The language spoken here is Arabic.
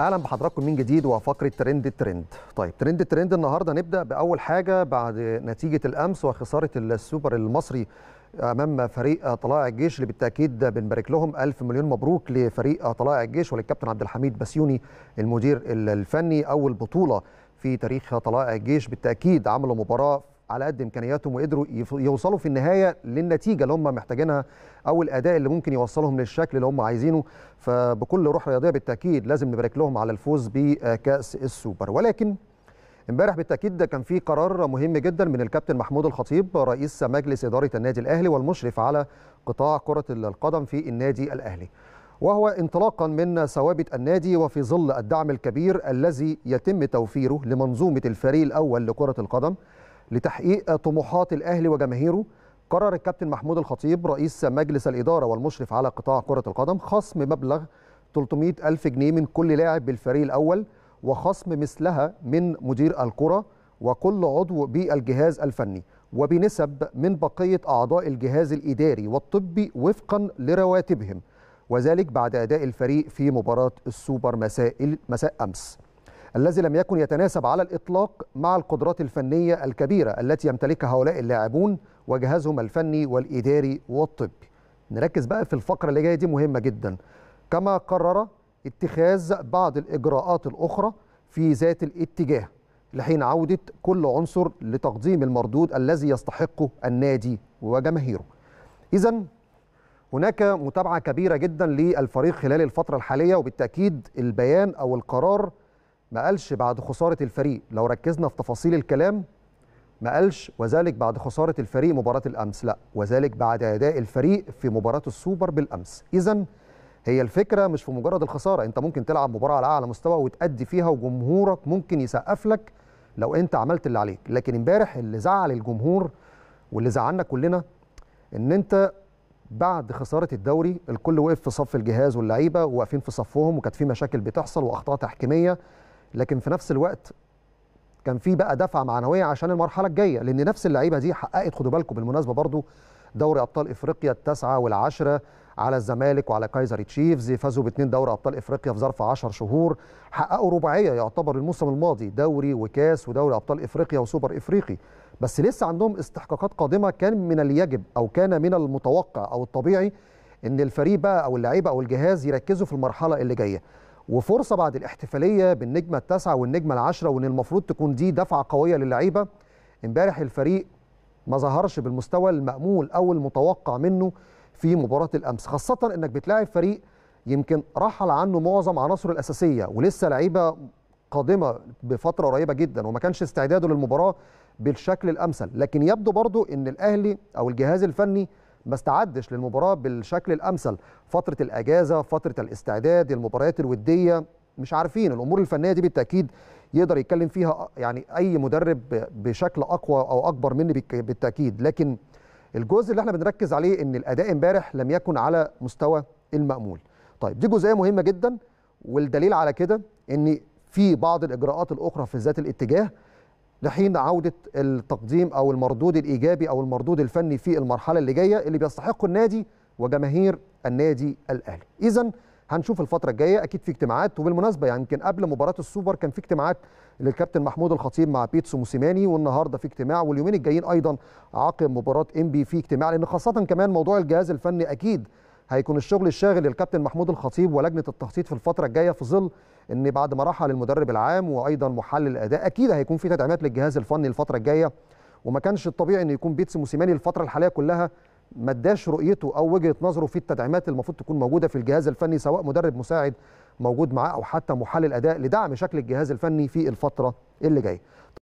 اهلا بحضراتكم من جديد وفقره ترند ترند طيب ترند ترند النهارده نبدا باول حاجه بعد نتيجه الامس وخساره السوبر المصري امام فريق طلائع الجيش اللي بالتاكيد بنبارك لهم الف مليون مبروك لفريق طلائع الجيش وللكابتن عبد الحميد بسيوني المدير الفني اول بطوله في تاريخ طلائع الجيش بالتاكيد عملوا مباراه على قد امكانياتهم وقدروا يوصلوا في النهايه للنتيجه اللي هم محتاجينها او الاداء اللي ممكن يوصلهم للشكل اللي هم عايزينه فبكل روح رياضيه بالتاكيد لازم نبارك لهم على الفوز بكاس السوبر ولكن امبارح بالتاكيد ده كان في قرار مهم جدا من الكابتن محمود الخطيب رئيس مجلس اداره النادي الاهلي والمشرف على قطاع كره القدم في النادي الاهلي وهو انطلاقا من ثوابت النادي وفي ظل الدعم الكبير الذي يتم توفيره لمنظومه الفريق الاول لكره القدم لتحقيق طموحات الأهلي وجماهيره قرر الكابتن محمود الخطيب رئيس مجلس الإدارة والمشرف على قطاع كرة القدم خصم مبلغ 300 ألف جنيه من كل لاعب بالفريق الأول وخصم مثلها من مدير الكرة وكل عضو بالجهاز الفني وبنسب من بقية أعضاء الجهاز الإداري والطبي وفقا لرواتبهم وذلك بعد أداء الفريق في مباراة السوبر مساء مساء أمس الذي لم يكن يتناسب على الإطلاق مع القدرات الفنية الكبيرة التي يمتلكها هؤلاء اللاعبون وجهازهم الفني والإداري والطبي نركز بقى في الفقرة اللي جاية دي مهمة جدا كما قرر اتخاذ بعض الإجراءات الأخرى في ذات الاتجاه لحين عودة كل عنصر لتقديم المردود الذي يستحقه النادي وجماهيره إذا هناك متابعة كبيرة جدا للفريق خلال الفترة الحالية وبالتأكيد البيان أو القرار ما قالش بعد خساره الفريق لو ركزنا في تفاصيل الكلام ما قالش وذلك بعد خساره الفريق مباراه الامس لا وذلك بعد اداء الفريق في مباراه السوبر بالامس اذا هي الفكره مش في مجرد الخساره انت ممكن تلعب مباراه على اعلى مستوى وتادي فيها وجمهورك ممكن يسقف لك لو انت عملت اللي عليك لكن امبارح اللي زعل الجمهور واللي زعلنا كلنا ان انت بعد خساره الدوري الكل وقف في صف الجهاز واللعيبه واقفين في صفهم وكانت في مشاكل بتحصل واخطاء تحكيميه لكن في نفس الوقت كان في بقى دفعه معنويه عشان المرحله الجايه لان نفس اللعيبه دي حققت خدوا بالكم بالمناسبه برضو دوري ابطال افريقيا التاسعه والعشره على الزمالك وعلى كايزر تشيفز فازوا باثنين دوري ابطال افريقيا في ظرف 10 شهور حققوا رباعيه يعتبر الموسم الماضي دوري وكاس ودوري ابطال افريقيا وسوبر افريقي بس لسه عندهم استحقاقات قادمه كان من اليجب او كان من المتوقع او الطبيعي ان الفريق بقى او اللعيبه او الجهاز يركزوا في المرحله اللي جايه وفرصه بعد الاحتفاليه بالنجمه التاسعه والنجمه العاشره وان المفروض تكون دي دفعه قويه للعيبه امبارح الفريق ما ظهرش بالمستوى المامول او المتوقع منه في مباراه الامس خاصه انك بتلاعب فريق يمكن رحل عنه معظم عناصره الاساسيه ولسه لعيبه قادمه بفتره قريبه جدا وما كانش استعداده للمباراه بالشكل الامثل لكن يبدو برضو ان الاهلي او الجهاز الفني ما استعدش للمباراه بالشكل الامثل فتره الاجازه فتره الاستعداد المباريات الوديه مش عارفين الامور الفنيه دي بالتاكيد يقدر يتكلم فيها يعني اي مدرب بشكل اقوى او اكبر مني بالتاكيد لكن الجزء اللي احنا بنركز عليه ان الاداء امبارح لم يكن على مستوى المامول طيب دي جزئيه مهمه جدا والدليل على كده ان في بعض الاجراءات الاخرى في ذات الاتجاه لحين عوده التقديم او المردود الايجابي او المردود الفني في المرحله اللي جايه اللي بيستحقه النادي وجماهير النادي الاهلي. اذا هنشوف الفتره الجايه اكيد في اجتماعات وبالمناسبه يعني يمكن قبل مباراه السوبر كان في اجتماعات للكابتن محمود الخطيب مع بيتسو موسيماني والنهارده في اجتماع واليومين الجايين ايضا عقب مباراه انبي في اجتماع لان خاصه كمان موضوع الجهاز الفني اكيد هيكون الشغل الشاغل للكابتن محمود الخطيب ولجنه التخطيط في الفتره الجايه في ظل ان بعد ما رحل المدرب العام وايضا محلل الاداء اكيد هيكون في تدعيمات للجهاز الفني الفتره الجايه وما كانش الطبيعي ان يكون بيتس موسيماني الفتره الحاليه كلها ما اداش رؤيته او وجهه نظره في التدعيمات المفروض تكون موجوده في الجهاز الفني سواء مدرب مساعد موجود معاه او حتى محلل اداء لدعم شكل الجهاز الفني في الفتره اللي جايه